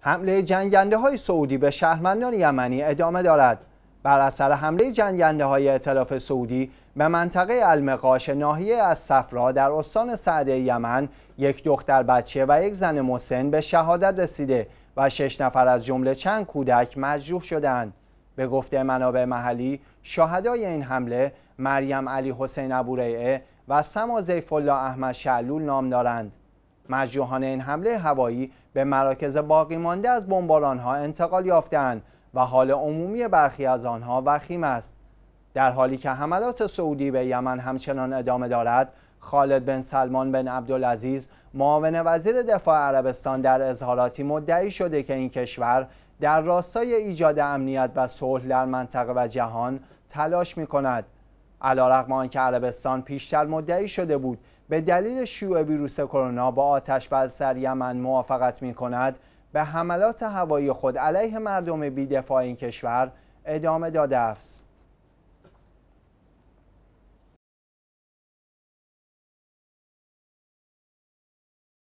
حمله جنگنده های سعودی به شهرمندان یمنی ادامه دارد. بر اثر حمله جنگنده های اطلاف سعودی به منطقه المقاش ناحیه از صفرا در استان سعده یمن یک دختر بچه و یک زن مسن به شهادت رسیده و شش نفر از جمله چند کودک مجروح شدند. به گفته منابع محلی شاهدای این حمله مریم علی حسین ابوریعه و سما الله احمد شعلول نام دارند. مجروحان این حمله هوایی به مراکز باقی مانده از ها انتقال یافتند و حال عمومی برخی از آنها وخیم است در حالی که حملات سعودی به یمن همچنان ادامه دارد خالد بن سلمان بن عبدالعزیز معاون وزیر دفاع عربستان در اظهاراتی مدعی شده که این کشور در راستای ایجاد امنیت و صلح در منطقه و جهان تلاش می کند علیرغم آنکه عربستان پیشتر مدعی شده بود به دلیل شیوع ویروس کرونا با آتش بر سر یمن موافقت می کند به حملات هوایی خود علیه مردم بیدفاع این کشور ادامه داده است.